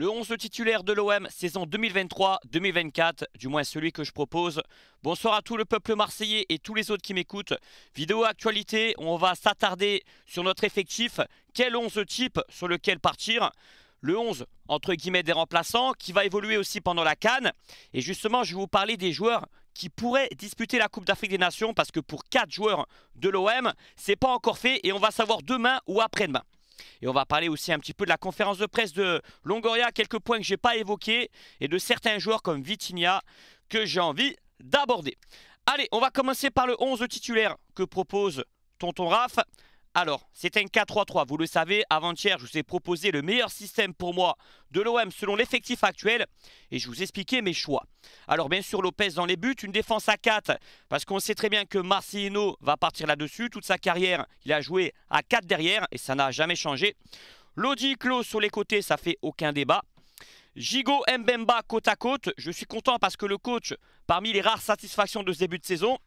Le 11 titulaire de l'OM, saison 2023-2024, du moins celui que je propose. Bonsoir à tout le peuple marseillais et tous les autres qui m'écoutent. Vidéo actualité, on va s'attarder sur notre effectif. Quel 11 type sur lequel partir le 11, entre guillemets, des remplaçants, qui va évoluer aussi pendant la Cannes. Et justement, je vais vous parler des joueurs qui pourraient disputer la Coupe d'Afrique des Nations parce que pour 4 joueurs de l'OM, c'est pas encore fait et on va savoir demain ou après-demain. Et on va parler aussi un petit peu de la conférence de presse de Longoria, quelques points que je n'ai pas évoqués, et de certains joueurs comme Vitinha que j'ai envie d'aborder. Allez, on va commencer par le 11 titulaire que propose Tonton Raph. Alors, c'est un 4-3-3. Vous le savez, avant-hier, je vous ai proposé le meilleur système pour moi de l'OM selon l'effectif actuel et je vous expliquais mes choix. Alors, bien sûr, Lopez dans les buts, une défense à 4 parce qu'on sait très bien que Marcelino va partir là-dessus. Toute sa carrière, il a joué à 4 derrière et ça n'a jamais changé. Lodi Clos sur les côtés, ça fait aucun débat. Gigo Mbemba côte à côte, je suis content parce que le coach, parmi les rares satisfactions de ce début de saison,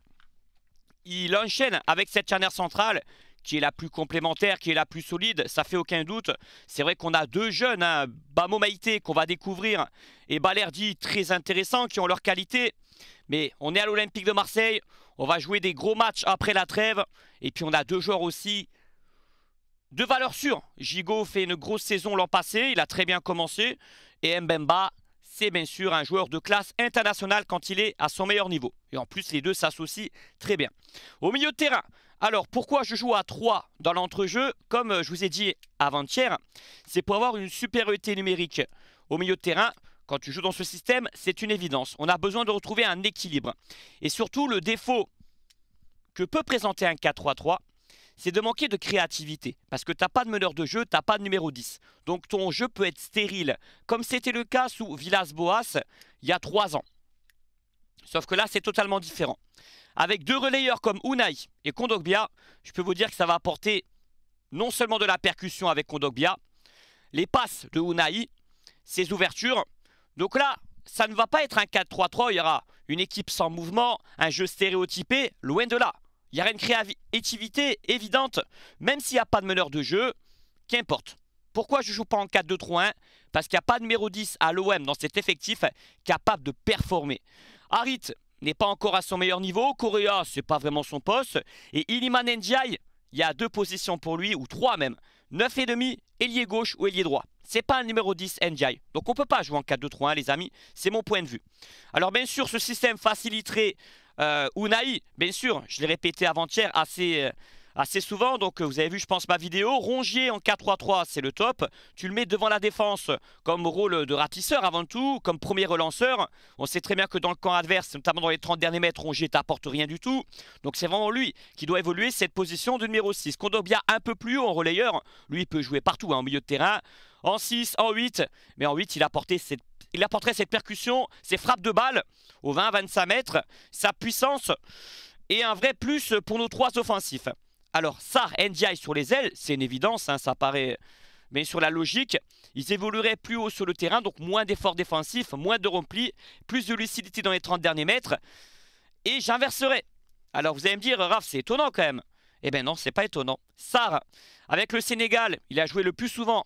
il enchaîne avec cette charnière centrale qui est la plus complémentaire, qui est la plus solide, ça fait aucun doute. C'est vrai qu'on a deux jeunes, un hein, Bamo Maïté qu'on va découvrir et Balerdi très intéressant qui ont leur qualité. Mais on est à l'Olympique de Marseille, on va jouer des gros matchs après la trêve et puis on a deux joueurs aussi de valeur sûre. Gigot fait une grosse saison l'an passé, il a très bien commencé et Mbemba c'est bien sûr un joueur de classe internationale quand il est à son meilleur niveau. Et en plus, les deux s'associent très bien. Au milieu de terrain, alors, pourquoi je joue à 3 dans l'entrejeu Comme euh, je vous ai dit avant-hier, c'est pour avoir une supériorité numérique au milieu de terrain. Quand tu joues dans ce système, c'est une évidence. On a besoin de retrouver un équilibre. Et surtout, le défaut que peut présenter un 4-3-3, c'est de manquer de créativité. Parce que tu n'as pas de meneur de jeu, tu n'as pas de numéro 10. Donc ton jeu peut être stérile, comme c'était le cas sous Villas-Boas il y a 3 ans. Sauf que là, c'est totalement différent. Avec deux relayeurs comme Unai et Kondogbia, je peux vous dire que ça va apporter non seulement de la percussion avec Kondogbia, les passes de Unai, ses ouvertures. Donc là, ça ne va pas être un 4-3-3, il y aura une équipe sans mouvement, un jeu stéréotypé, loin de là. Il y aura une créativité évidente, même s'il n'y a pas de meneur de jeu, qu'importe. Pourquoi je ne joue pas en 4-2-3-1 Parce qu'il n'y a pas de numéro 10 à l'OM dans cet effectif capable de performer. Harit, n'est pas encore à son meilleur niveau. Correa, n'est pas vraiment son poste. Et Iliman Ndiaye, il y a deux positions pour lui, ou trois même. et demi ailier gauche ou ailier droit. C'est pas un numéro 10 Ndjai, Donc on peut pas jouer en 4-2-3-1 les amis, c'est mon point de vue. Alors bien sûr, ce système faciliterait euh, Unai, bien sûr, je l'ai répété avant-hier, assez... Euh, assez souvent. Donc vous avez vu, je pense, ma vidéo. Rongier en 4-3-3, c'est le top. Tu le mets devant la défense comme rôle de ratisseur avant tout, comme premier relanceur. On sait très bien que dans le camp adverse, notamment dans les 30 derniers mètres, Rongier t'apporte rien du tout. Donc c'est vraiment lui qui doit évoluer cette position de numéro 6. bien un peu plus haut en relayeur. Lui, il peut jouer partout, en hein, milieu de terrain. En 6, en 8. Mais en 8, il cette il apporterait cette percussion, ses frappes de balles aux 20-25 mètres, sa puissance et un vrai plus pour nos trois offensifs. Alors, Sar, NDI sur les ailes, c'est une évidence, hein, ça paraît. Mais sur la logique, ils évolueraient plus haut sur le terrain, donc moins d'efforts défensifs, moins de remplis, plus de lucidité dans les 30 derniers mètres. Et j'inverserai. Alors vous allez me dire, Raf, c'est étonnant quand même. Eh bien non, c'est pas étonnant. Sar, avec le Sénégal, il a joué le plus souvent.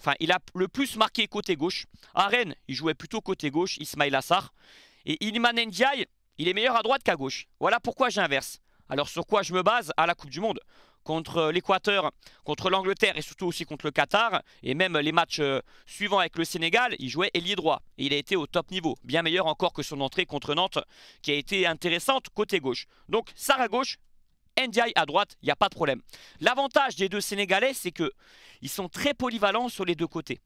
Enfin, il a le plus marqué côté gauche. À Rennes, il jouait plutôt côté gauche, Ismail Assar. Et Ilman Ndiaye, il est meilleur à droite qu'à gauche. Voilà pourquoi j'inverse. Alors sur quoi je me base à la Coupe du Monde Contre euh, l'Équateur, contre l'Angleterre et surtout aussi contre le Qatar, et même euh, les matchs euh, suivants avec le Sénégal, il jouait ailier droit. Et il a été au top niveau, bien meilleur encore que son entrée contre Nantes, qui a été intéressante côté gauche. Donc à gauche, Ndiaye à droite, il n'y a pas de problème. L'avantage des deux Sénégalais, c'est qu'ils sont très polyvalents sur les deux côtés.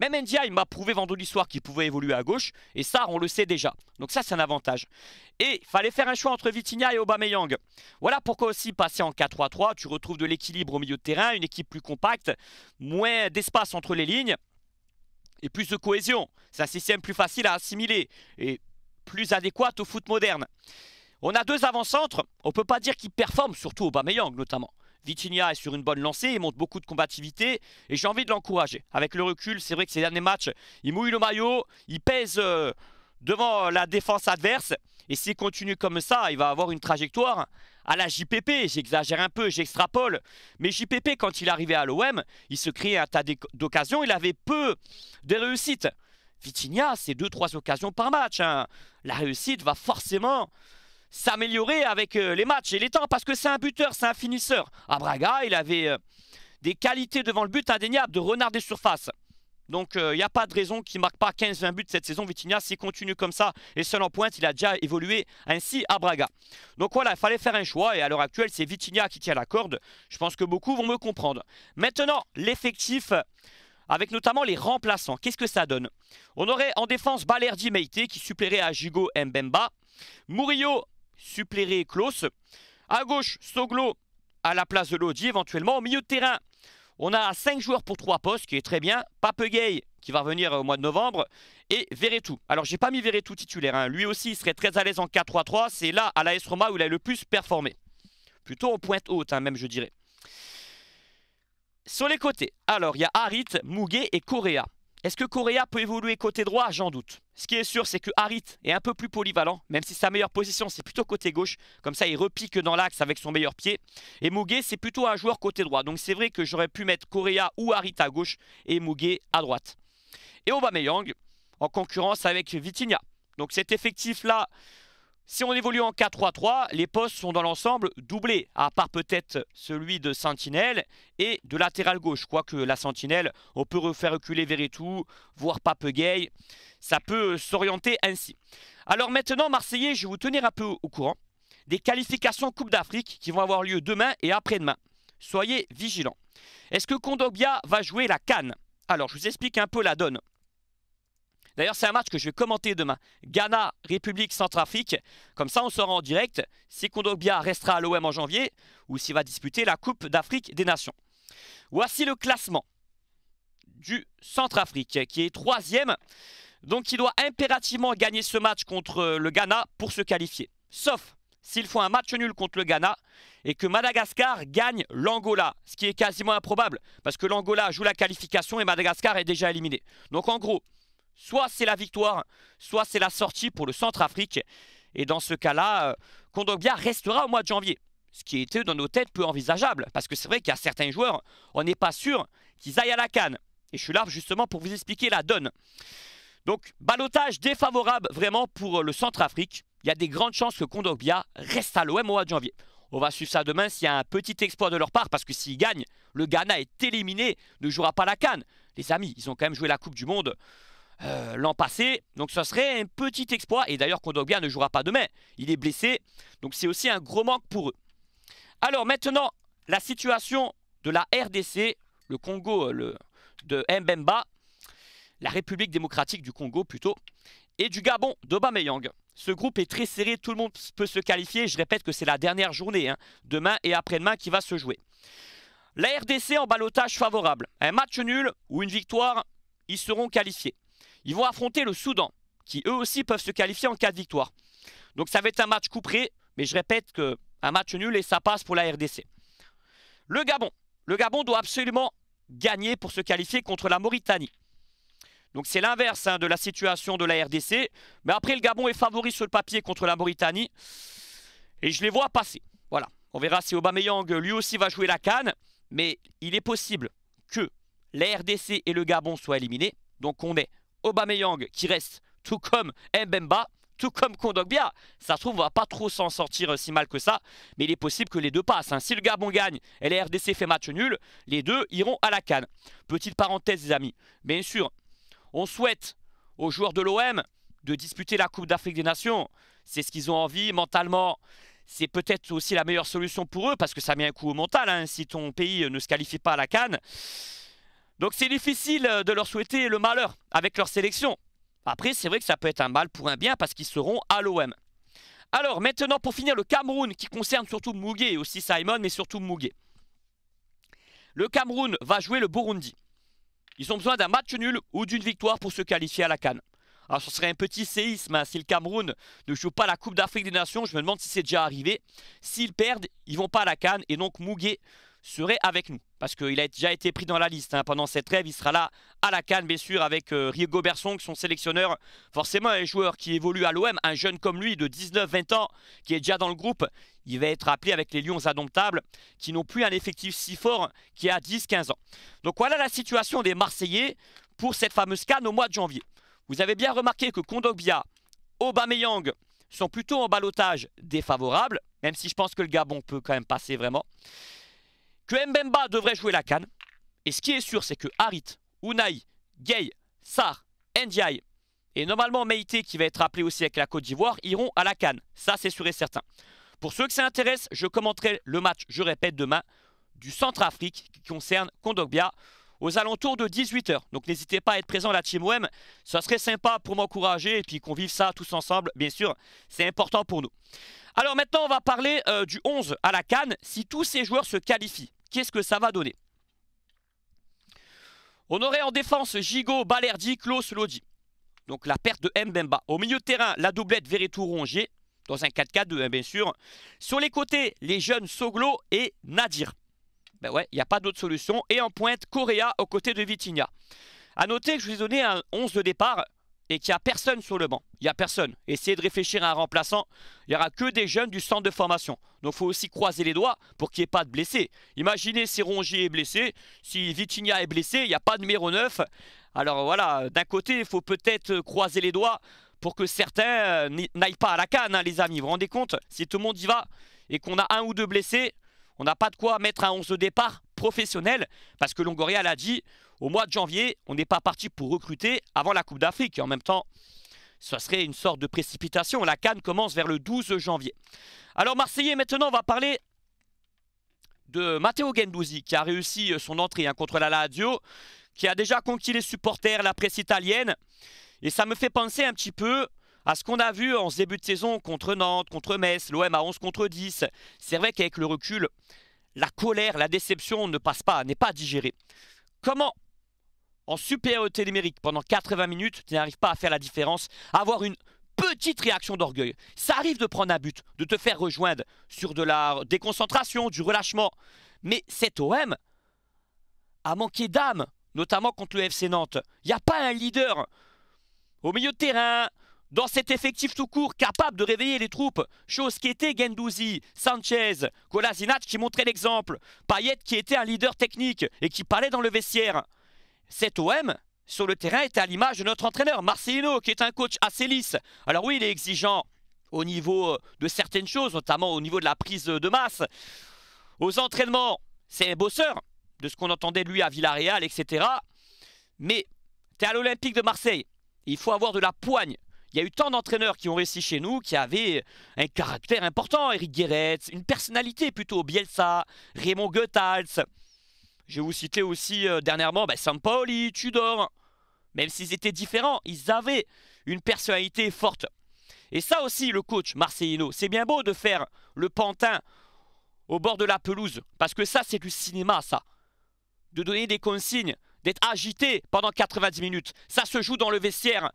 Même NDI il m'a prouvé vendredi soir qu'il pouvait évoluer à gauche. Et ça, on le sait déjà. Donc ça, c'est un avantage. Et il fallait faire un choix entre Vitinha et Aubameyang. Voilà pourquoi aussi, passer en 4-3-3, tu retrouves de l'équilibre au milieu de terrain, une équipe plus compacte, moins d'espace entre les lignes et plus de cohésion. C'est un système plus facile à assimiler et plus adéquat au foot moderne. On a deux avant-centres. On ne peut pas dire qu'ils performent, surtout Aubameyang notamment. Vitinha est sur une bonne lancée, il montre beaucoup de combativité et j'ai envie de l'encourager. Avec le recul, c'est vrai que ces derniers matchs, il mouille le maillot, il pèse euh, devant euh, la défense adverse et s'il continue comme ça, il va avoir une trajectoire à la JPP. J'exagère un peu, j'extrapole. Mais JPP, quand il arrivait à l'OM, il se créait un tas d'occasions. Il avait peu de réussites. Vitinha, c'est 2-3 occasions par match. Hein. La réussite va forcément s'améliorer avec euh, les matchs et les temps parce que c'est un buteur, c'est un finisseur. À Braga, il avait euh, des qualités devant le but indéniables de renard des surfaces. Donc il euh, n'y a pas de raison qu'il ne marque pas 15-20 buts cette saison. Vitinha, s'il continue comme ça et seul en pointe, il a déjà évolué ainsi à Braga. Donc voilà, il fallait faire un choix et à l'heure actuelle, c'est Vitinha qui tient la corde. Je pense que beaucoup vont me comprendre. Maintenant, l'effectif avec notamment les remplaçants. Qu'est-ce que ça donne On aurait en défense Balerdi Meite qui suppléerait à Jugo Mbemba. Murillo Suppléré et Klaus. À gauche, Soglo à la place de Lodi éventuellement. Au milieu de terrain, on a 5 joueurs pour 3 postes, qui est très bien. Pape Gay qui va revenir euh, au mois de novembre, et Verretou. Alors, j'ai pas mis Verretou titulaire. Hein. Lui aussi, il serait très à l'aise en 4-3-3. C'est là, à la Roma, où il a le plus performé. Plutôt en pointe haute, hein, même, je dirais. Sur les côtés, alors, il y a Harit, Mouguet et Correa. Est-ce que Correa peut évoluer côté droit J'en doute. Ce qui est sûr, c'est que Harit est un peu plus polyvalent, même si sa meilleure position, c'est plutôt côté gauche. Comme ça, il repique dans l'axe avec son meilleur pied. Et Mouguet, c'est plutôt un joueur côté droit. Donc c'est vrai que j'aurais pu mettre Correa ou Harit à gauche et Mouguet à droite. Et Aubameyang en concurrence avec Vitinha. Donc cet effectif-là, si on évolue en 4-3-3, les postes sont dans l'ensemble doublés, à part peut-être celui de sentinelle et de latéral gauche. Quoique la sentinelle, on peut refaire reculer Veretout, voire gay Ça peut s'orienter ainsi. Alors maintenant, Marseillais, je vais vous tenir un peu au courant des qualifications Coupe d'Afrique qui vont avoir lieu demain et après-demain. Soyez vigilants. Est-ce que Kondogbia va jouer la canne Alors, je vous explique un peu la donne. D'ailleurs, c'est un match que je vais commenter demain. Ghana, République Centrafrique. Comme ça, on saura en direct si Kondogbia restera à l'OM en janvier ou s'il va disputer la Coupe d'Afrique des Nations. Voici le classement du Centrafrique qui est troisième. Donc, il doit impérativement gagner ce match contre le Ghana pour se qualifier. Sauf s'il faut un match nul contre le Ghana et que Madagascar gagne l'Angola, ce qui est quasiment improbable parce que l'Angola joue la qualification et Madagascar est déjà éliminé. Donc en gros, Soit c'est la victoire, soit c'est la sortie pour le Centrafrique. Et dans ce cas-là, euh, Kondogbia restera au mois de janvier. Ce qui était dans nos têtes peu envisageable. Parce que c'est vrai qu'il y a certains joueurs, on n'est pas sûr qu'ils aillent à la canne. Et je suis là justement pour vous expliquer la donne. Donc, balotage défavorable vraiment pour euh, le Centrafrique. Il y a des grandes chances que Kondogbia reste à l'OM au mois de janvier. On va suivre ça demain s'il y a un petit exploit de leur part, parce que s'ils gagnent, le Ghana est éliminé, ne jouera pas la canne. Les amis, ils ont quand même joué la Coupe du Monde. Euh, l'an passé. Donc ce serait un petit exploit. Et d'ailleurs, Kondogbia ne jouera pas demain. Il est blessé. Donc c'est aussi un gros manque pour eux. Alors maintenant, la situation de la RDC, le Congo euh, le, de Mbemba, la République démocratique du Congo plutôt, et du Gabon de Bameyang. Ce groupe est très serré, tout le monde peut se qualifier. Je répète que c'est la dernière journée, hein, demain et après-demain, qui va se jouer. La RDC en balotage favorable. Un match nul ou une victoire, ils seront qualifiés. Ils vont affronter le Soudan, qui eux aussi peuvent se qualifier en cas de victoire. Donc ça va être un match couperé, mais je répète que un match nul et ça passe pour la RDC. Le Gabon. Le Gabon doit absolument gagner pour se qualifier contre la Mauritanie. Donc c'est l'inverse hein, de la situation de la RDC. Mais après, le Gabon est favori sur le papier contre la Mauritanie. Et je les vois passer. Voilà. On verra si Aubameyang, lui aussi, va jouer la canne. Mais il est possible que la RDC et le Gabon soient éliminés. Donc on est Aubameyang qui reste, tout comme Mbemba, tout comme Kondogbia. Ça se trouve, on va pas trop s'en sortir euh, si mal que ça, mais il est possible que les deux passent. Hein. Si le Gabon gagne et la RDC fait match nul, les deux iront à la canne. Petite parenthèse, les amis. Bien sûr, on souhaite aux joueurs de l'OM de disputer la Coupe d'Afrique des Nations. C'est ce qu'ils ont envie mentalement. C'est peut-être aussi la meilleure solution pour eux parce que ça met un coup au mental. Hein. Si ton pays euh, ne se qualifie pas à la canne, donc c'est difficile euh, de leur souhaiter le malheur avec leur sélection. Après, c'est vrai que ça peut être un mal pour un bien parce qu'ils seront à l'OM. Alors maintenant, pour finir, le Cameroun qui concerne surtout Mouguet et aussi Simon, mais surtout Mouguet. Le Cameroun va jouer le Burundi. Ils ont besoin d'un match nul ou d'une victoire pour se qualifier à la Cannes. Alors ce serait un petit séisme hein, si le Cameroun ne joue pas la Coupe d'Afrique des Nations. Je me demande si c'est déjà arrivé. S'ils perdent, ils vont pas à la Cannes et donc Mouguet serait avec nous. Parce qu'il a déjà été pris dans la liste hein. pendant cette rêve Il sera là à la canne, bien sûr, avec euh, Riego Berson, son sélectionneur. Forcément, un joueur qui évolue à l'OM, un jeune comme lui de 19-20 ans, qui est déjà dans le groupe. Il va être appelé avec les Lions indomptables, qui n'ont plus un effectif si fort qui a 10-15 ans. Donc voilà la situation des Marseillais pour cette fameuse canne au mois de janvier. Vous avez bien remarqué que Kondogbia, Aubameyang sont plutôt en balotage défavorable, même si je pense que le Gabon peut quand même passer vraiment que Mbemba devrait jouer la canne. Et ce qui est sûr, c'est que Harit, Unai, Gay, Sar, Ndiaye et normalement meité qui va être appelé aussi avec la Côte d'Ivoire iront à la canne. Ça, c'est sûr et certain. Pour ceux que ça intéresse, je commenterai le match, je répète, demain du Centrafrique qui concerne Kondogbia aux alentours de 18h. Donc n'hésitez pas à être présent à la Team OM. Ça serait sympa pour m'encourager et puis qu'on vive ça tous ensemble. Bien sûr, c'est important pour nous. Alors maintenant, on va parler euh, du 11 à la Cannes. Si tous ces joueurs se qualifient, qu'est-ce que ça va donner On aurait en défense Gigot, Balerdi, Klaus, Lodi. Donc la perte de Mbemba. Au milieu de terrain, la doublette Verretou rongier dans un 4-4-2 hein, bien sûr. Sur les côtés, les jeunes Soglo et Nadir. Ben ouais, il n'y a pas d'autre solution. Et en pointe, Correa aux côtés de Vitinha. A noter que je vous ai donné un 11 de départ et qu'il n'y a personne sur le banc. Il n'y a personne. Essayez de réfléchir à un remplaçant. Il n'y aura que des jeunes du centre de formation. Donc il faut aussi croiser les doigts pour qu'il n'y ait pas de blessés. Imaginez si Rongier est blessé, si Vitinha est blessé, il n'y a pas de numéro 9. Alors voilà, d'un côté, il faut peut-être croiser les doigts pour que certains euh, n'aillent pas à la canne, hein, les amis. Vous vous rendez compte Si tout le monde y va et qu'on a un ou deux blessés, on n'a pas de quoi mettre un 11 au départ professionnel, parce que Longoria l'a dit, au mois de janvier, on n'est pas parti pour recruter avant la Coupe d'Afrique. Et en même temps, ce serait une sorte de précipitation. La Cannes commence vers le 12 janvier. Alors Marseillais, maintenant, on va parler de Matteo Gendouzi, qui a réussi son entrée hein, contre la Lazio, qui a déjà conquis les supporters, la presse italienne. Et ça me fait penser un petit peu à ce qu'on a vu en ce début de saison contre Nantes, contre Metz, l'OM à 11 contre 10. C'est vrai qu'avec le recul, la colère, la déception ne passe pas, n'est pas digérée. Comment en supériorité numérique pendant 80 minutes, tu n'arrives pas à faire la différence, avoir une petite réaction d'orgueil. Ça arrive de prendre un but, de te faire rejoindre sur de la déconcentration, du relâchement. Mais cet OM a manqué d'âme, notamment contre le FC Nantes. Il n'y a pas un leader au milieu de terrain, dans cet effectif tout court, capable de réveiller les troupes, chose qui était Gendouzi, Sanchez, Kolasinac qui montrait l'exemple, Payet qui était un leader technique et qui parlait dans le vestiaire. Cet OM, sur le terrain, était à l'image de notre entraîneur, Marcelino, qui est un coach assez lisse. Alors oui, il est exigeant au niveau euh, de certaines choses, notamment au niveau de la prise de masse. Aux entraînements, c'est un bosseur, de ce qu'on entendait de lui à Villarreal, etc. Mais tu es à l'Olympique de Marseille, il faut avoir de la poigne il y a eu tant d'entraîneurs qui ont réussi chez nous, qui avaient un caractère important. Eric Guéret, une personnalité plutôt. Bielsa, Raymond Goethals. Je vais vous citer aussi euh, dernièrement bah, Tudor. Même s'ils étaient différents, ils avaient une personnalité forte. Et ça aussi, le coach Marcelino, c'est bien beau de faire le pantin au bord de la pelouse. Parce que ça, c'est du cinéma, ça. De donner des consignes, d'être agité pendant 90 minutes. Ça se joue dans le vestiaire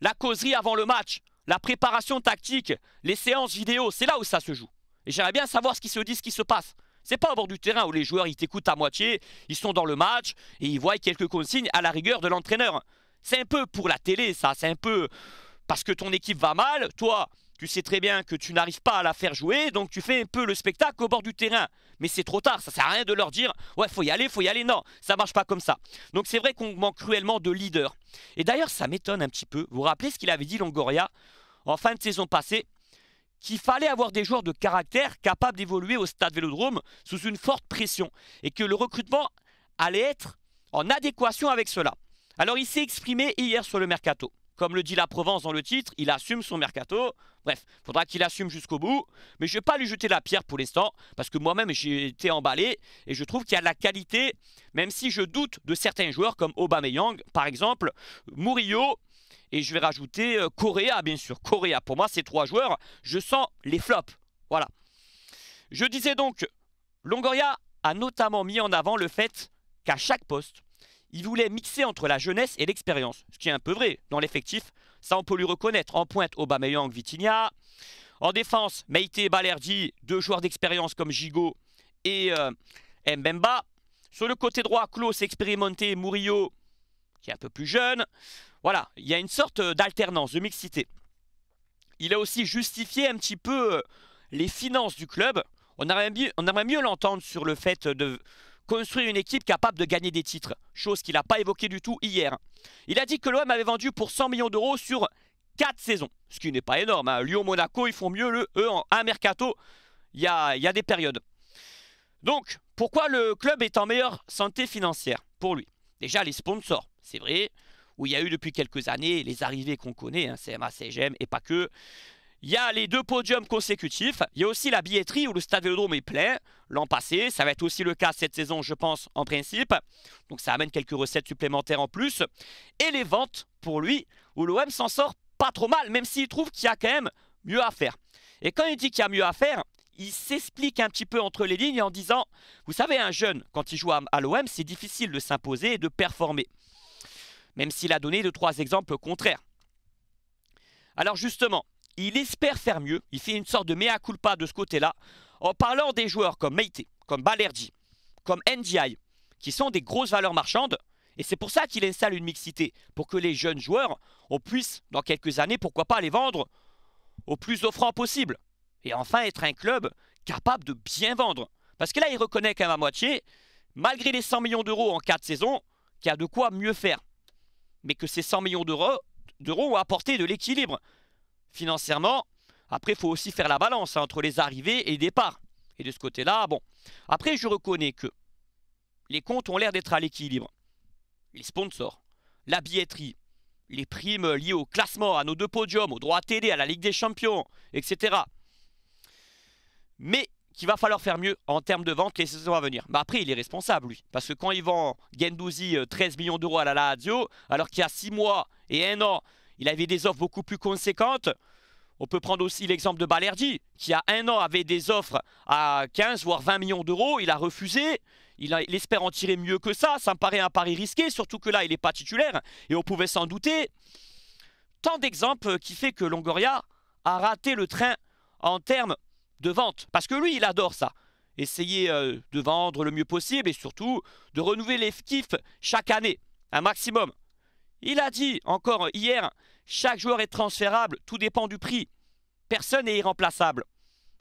la causerie avant le match, la préparation tactique, les séances vidéo, c'est là où ça se joue. Et j'aimerais bien savoir ce qui se dit, ce qui se passe. C'est pas au bord du terrain où les joueurs ils t'écoutent à moitié, ils sont dans le match et ils voient quelques consignes à la rigueur de l'entraîneur. C'est un peu pour la télé ça, c'est un peu parce que ton équipe va mal, toi tu sais très bien que tu n'arrives pas à la faire jouer, donc tu fais un peu le spectacle au bord du terrain mais c'est trop tard, ça sert à rien de leur dire ouais faut y aller, faut y aller, non, ça marche pas comme ça. Donc c'est vrai qu'on manque cruellement de leaders. Et d'ailleurs ça m'étonne un petit peu, vous vous rappelez ce qu'il avait dit Longoria en fin de saison passée qu'il fallait avoir des joueurs de caractère capables d'évoluer au stade Vélodrome sous une forte pression et que le recrutement allait être en adéquation avec cela. Alors il s'est exprimé hier sur le mercato. Comme le dit la Provence dans le titre, il assume son mercato. Bref, faudra qu'il assume jusqu'au bout. Mais je ne vais pas lui jeter la pierre pour l'instant, parce que moi-même j'ai été emballé et je trouve qu'il y a de la qualité, même si je doute de certains joueurs comme Aubameyang, par exemple, Murillo. Et je vais rajouter Coréa, euh, Correa, bien sûr. Correa, pour moi, ces trois joueurs, je sens les flops. Voilà. Je disais donc, Longoria a notamment mis en avant le fait qu'à chaque poste, il voulait mixer entre la jeunesse et l'expérience, ce qui est un peu vrai dans l'effectif. Ça, on peut lui reconnaître. En pointe, Aubameyang, Vitinha. En défense, Meite, Balerdi, deux joueurs d'expérience comme Gigot et euh, Mbemba. Sur le côté droit, Klaus expérimenté, Murillo, qui est un peu plus jeune. Voilà, il y a une sorte euh, d'alternance, de mixité. Il a aussi justifié un petit peu euh, les finances du club. On on aimerait mieux l'entendre sur le fait de, construire une équipe capable de gagner des titres, chose qu'il n'a pas évoquée du tout hier. Il a dit que l'OM avait vendu pour 100 millions d'euros sur 4 saisons, ce qui n'est pas énorme. Hein. Lyon-Monaco, ils font mieux le E en un mercato, il y a, y a des périodes. Donc, pourquoi le club est en meilleure santé financière pour lui Déjà, les sponsors, c'est vrai, où il y a eu depuis quelques années les arrivées qu'on connaît, hein, CMA, CGM et pas que, il y a les deux podiums consécutifs. Il y a aussi la billetterie où le Stade Vélodrome est plein l'an passé. Ça va être aussi le cas cette saison, je pense, en principe. Donc ça amène quelques recettes supplémentaires en plus. Et les ventes, pour lui, où l'OM s'en sort pas trop mal, même s'il trouve qu'il y a quand même mieux à faire. Et quand il dit qu'il y a mieux à faire, il s'explique un petit peu entre les lignes en disant, vous savez, un jeune, quand il joue à l'OM, c'est difficile de s'imposer et de performer. Même s'il a donné deux, trois exemples contraires. Alors justement, il espère faire mieux. Il fait une sorte de mea culpa de ce côté-là. En parlant des joueurs comme Meite, comme Balerdi, comme NDI, qui sont des grosses valeurs marchandes, et c'est pour ça qu'il installe une mixité, pour que les jeunes joueurs, on puisse, dans quelques années, pourquoi pas les vendre au plus offrant possible. Et enfin être un club capable de bien vendre. Parce que là, il reconnaît quand même à moitié, malgré les 100 millions d'euros en 4 saisons, qu'il y a de quoi mieux faire. Mais que ces 100 millions d'euros ont apporté de l'équilibre financièrement. Après, il faut aussi faire la balance hein, entre les arrivées et les départs. Et de ce côté-là, bon. Après, je reconnais que les comptes ont l'air d'être à l'équilibre. Les sponsors, la billetterie, les primes liées au classement, à nos deux podiums, au droit à télé, à la Ligue des Champions, etc. Mais qu'il va falloir faire mieux en termes de vente les saisons à venir. Bah après, il est responsable, lui. Parce que quand il vend Gendouzi 13 euh, millions d'euros à la Lazio, alors qu'il y a 6 mois et 1 an, il avait des offres beaucoup plus conséquentes. On peut prendre aussi l'exemple de Balerdi, qui a un an avait des offres à 15 voire 20 millions d'euros. Il a refusé. Il, espère en tirer mieux que ça. Ça me paraît un pari risqué, surtout que là, il n'est pas titulaire. Et on pouvait s'en douter. Tant d'exemples qui fait que Longoria a raté le train en termes de vente. Parce que lui, il adore ça. Essayer euh, de vendre le mieux possible et surtout de renouveler les kiffs chaque année, un maximum. Il a dit encore hier, chaque joueur est transférable, tout dépend du prix. Personne n'est irremplaçable.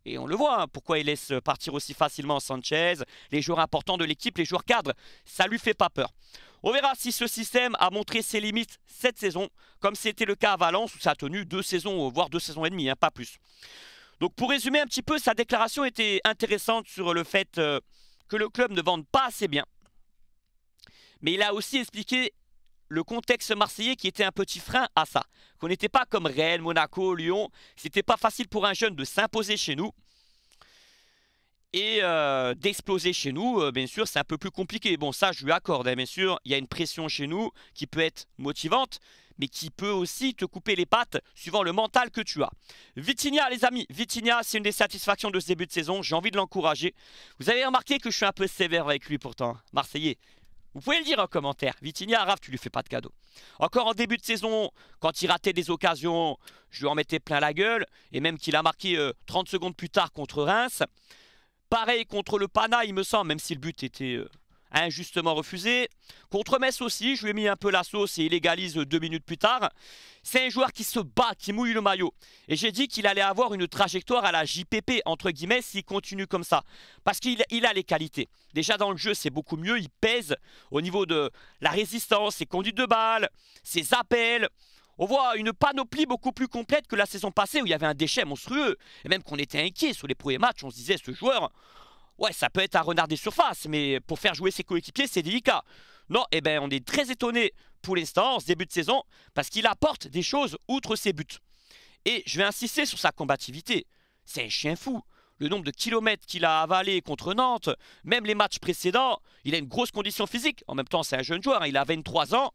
Et on le voit, hein, pourquoi il laisse partir aussi facilement Sanchez, les joueurs importants de l'équipe, les joueurs cadres. Ça lui fait pas peur. On verra si ce système a montré ses limites cette saison, comme c'était le cas à Valence où ça a tenu deux saisons, voire deux saisons et demie, hein, pas plus. Donc pour résumer un petit peu, sa déclaration était intéressante sur le fait euh, que le club ne vende pas assez bien. Mais il a aussi expliqué le contexte marseillais qui était un petit frein à ça. Qu'on n'était pas comme Rennes, Monaco, Lyon. C'était pas facile pour un jeune de s'imposer chez nous. Et euh, d'exploser chez nous, euh, bien sûr, c'est un peu plus compliqué. Bon, ça, je lui accorde. Hein. bien sûr, il y a une pression chez nous qui peut être motivante, mais qui peut aussi te couper les pattes suivant le mental que tu as. Vitinha, les amis, Vitinia, c'est une des satisfactions de ce début de saison. J'ai envie de l'encourager. Vous avez remarqué que je suis un peu sévère avec lui pourtant, hein. Marseillais. Vous pouvez le dire en commentaire. Vitinha, Raph, tu lui fais pas de cadeau. Encore en début de saison, quand il ratait des occasions, je lui en mettais plein la gueule. Et même qu'il a marqué 30 euh, secondes plus tard contre Reims. Pareil contre le Pana, il me semble, même si le but était... Euh, injustement refusé. Contre Metz aussi, je lui ai mis un peu la sauce et il égalise deux minutes plus tard. C'est un joueur qui se bat, qui mouille le maillot. Et j'ai dit qu'il allait avoir une trajectoire à la JPP, entre guillemets, s'il continue comme ça. Parce qu'il a les qualités. Déjà dans le jeu, c'est beaucoup mieux, il pèse au niveau de la résistance, ses conduites de balle, ses appels. On voit une panoplie beaucoup plus complète que la saison passée où il y avait un déchet monstrueux. Et même qu'on était inquiet sur les premiers matchs, on se disait ce joueur, ouais, ça peut être un renard des surfaces, mais pour faire jouer ses coéquipiers, c'est délicat. Non, et eh ben, on est très étonné pour l'instant, en ce début de saison, parce qu'il apporte des choses outre ses buts. Et je vais insister sur sa combativité. C'est un chien fou. Le nombre de kilomètres qu'il a avalé contre Nantes, même les matchs précédents, il a une grosse condition physique. En même temps, c'est un jeune joueur, hein, il a 23 ans.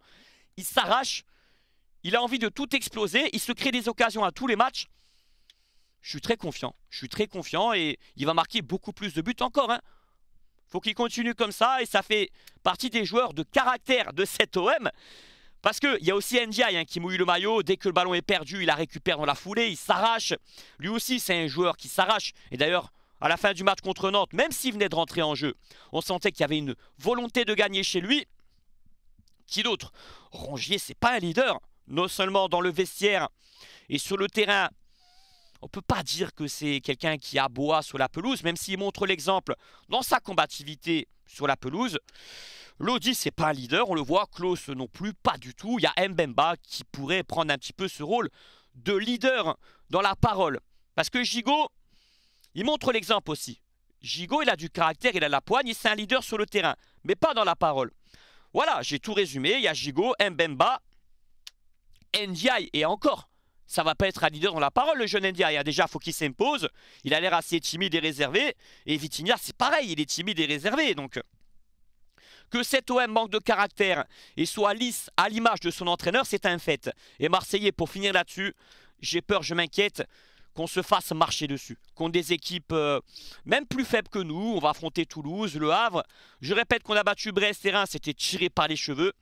Il s'arrache, il a envie de tout exploser, il se crée des occasions à tous les matchs je suis très confiant. Je suis très confiant et il va marquer beaucoup plus de buts encore. Il hein. Faut qu'il continue comme ça et ça fait partie des joueurs de caractère de cet OM. Parce qu'il y a aussi Ndiaye hein, qui mouille le maillot. Dès que le ballon est perdu, il la récupère dans la foulée, il s'arrache. Lui aussi, c'est un joueur qui s'arrache. Et d'ailleurs, à la fin du match contre Nantes, même s'il venait de rentrer en jeu, on sentait qu'il y avait une volonté de gagner chez lui. Qui d'autre Rongier, c'est pas un leader. Non seulement dans le vestiaire et sur le terrain, on ne peut pas dire que c'est quelqu'un qui aboie sur la pelouse, même s'il montre l'exemple dans sa combativité sur la pelouse. Lodi, c'est pas un leader, on le voit, Klaus non plus, pas du tout. Il y a Mbemba qui pourrait prendre un petit peu ce rôle de leader dans la parole. Parce que Gigot, il montre l'exemple aussi. Gigot, il a du caractère, il a la poigne, c'est un leader sur le terrain, mais pas dans la parole. Voilà, j'ai tout résumé, il y a Gigo, Mbemba, Ndiaye et encore ça va pas être un leader dans la parole, le jeune a Déjà, faut qu'il s'impose. Il a l'air assez timide et réservé. Et Vitinha, c'est pareil, il est timide et réservé. Donc, que cet OM manque de caractère et soit lisse à l'image de son entraîneur, c'est un fait. Et Marseillais, pour finir là-dessus, j'ai peur, je m'inquiète qu'on se fasse marcher dessus, qu'on des équipes euh, même plus faibles que nous. On va affronter Toulouse, Le Havre. Je répète qu'on a battu Brest et c'était tiré par les cheveux.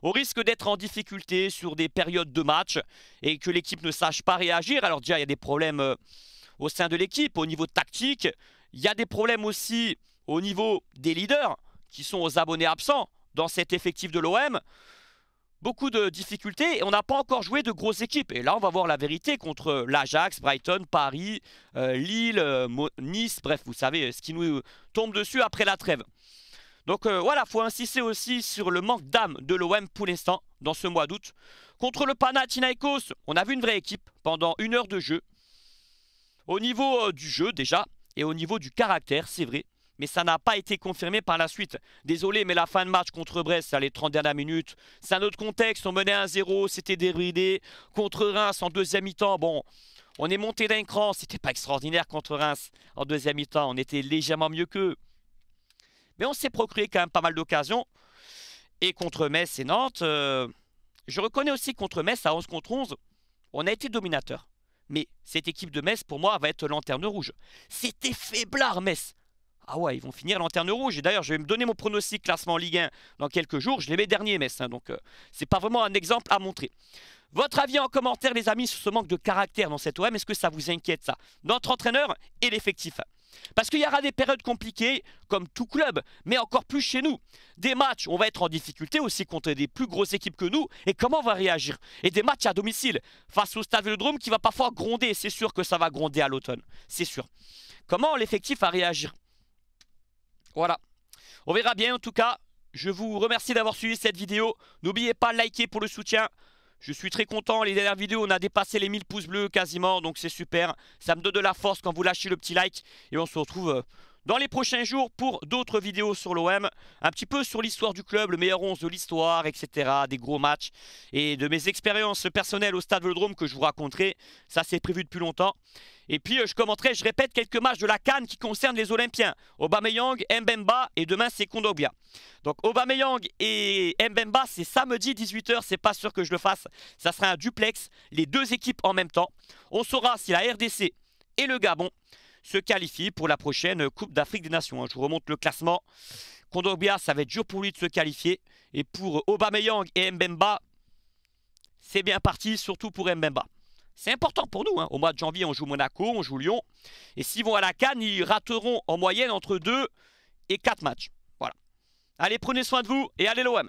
Au risque d'être en difficulté sur des périodes de match et que l'équipe ne sache pas réagir. Alors déjà, il y a des problèmes euh, au sein de l'équipe, au niveau tactique. Il y a des problèmes aussi au niveau des leaders qui sont aux abonnés absents dans cet effectif de l'OM. Beaucoup de difficultés et on n'a pas encore joué de grosses équipes. Et là, on va voir la vérité contre euh, l'Ajax, Brighton, Paris, euh, Lille, Nice, bref, vous savez ce qui nous tombe dessus après la trêve. Donc voilà, euh, voilà, faut insister aussi sur le manque d'âme de l'OM pour l'instant, dans ce mois d'août. Contre le Panathinaikos, on a vu une vraie équipe pendant une heure de jeu. Au niveau euh, du jeu déjà, et au niveau du caractère, c'est vrai. Mais ça n'a pas été confirmé par la suite. Désolé, mais la fin de match contre Brest, à les 30 dernières minutes, c'est un autre contexte. On menait 1-0, c'était débridé. Contre Reims en deuxième mi-temps, bon, on est monté d'un cran. C'était pas extraordinaire contre Reims en deuxième mi-temps. On était légèrement mieux qu'eux. Mais on s'est procuré quand même pas mal d'occasions. Et contre Metz et Nantes, euh, je reconnais aussi contre Metz, à 11 contre 11, on a été dominateur. Mais cette équipe de Metz, pour moi, va être lanterne rouge. C'était faiblard, Metz. Ah ouais, ils vont finir lanterne rouge. Et d'ailleurs, je vais me donner mon pronostic classement Ligue 1 dans quelques jours. Je les mets dernier, Metz. Hein, donc, ce euh, c'est pas vraiment un exemple à montrer. Votre avis en commentaire, les amis, sur ce manque de caractère dans cette OM, est-ce que ça vous inquiète, ça Notre entraîneur et l'effectif. Parce qu'il y aura des périodes compliquées, comme tout club, mais encore plus chez nous. Des matchs, on va être en difficulté aussi contre des plus grosses équipes que nous, et comment on va réagir Et des matchs à domicile, face au Stade Vélodrome qui va parfois gronder, c'est sûr que ça va gronder à l'automne, c'est sûr. Comment l'effectif va réagir Voilà. On verra bien en tout cas. Je vous remercie d'avoir suivi cette vidéo. N'oubliez pas de liker pour le soutien. Je suis très content, les dernières vidéos, on a dépassé les 1000 pouces bleus quasiment, donc c'est super. Ça me donne de la force quand vous lâchez le petit like. Et on se retrouve euh, dans les prochains jours pour d'autres vidéos sur l'OM, un petit peu sur l'histoire du club, le meilleur 11 de l'histoire, etc., des gros matchs et de mes expériences personnelles au Stade Vélodrome que je vous raconterai, ça c'est prévu depuis longtemps. Et puis euh, je commenterai, je répète, quelques matchs de la Cannes qui concernent les Olympiens, Aubameyang, Mbemba et demain c'est Kondogbia. Donc Aubameyang et Mbemba c'est samedi 18h, c'est pas sûr que je le fasse, ça sera un duplex, les deux équipes en même temps. On saura si la RDC et le Gabon se qualifier pour la prochaine Coupe d'Afrique des Nations. Je vous remonte le classement. Kondogbia, ça va être dur pour lui de se qualifier. Et pour Aubameyang et Mbemba, c'est bien parti, surtout pour Mbemba. C'est important pour nous. Hein. Au mois de janvier, on joue Monaco, on joue Lyon. Et s'ils vont à la Cannes, ils rateront en moyenne entre 2 et 4 matchs. Voilà. Allez, prenez soin de vous et allez l'OM.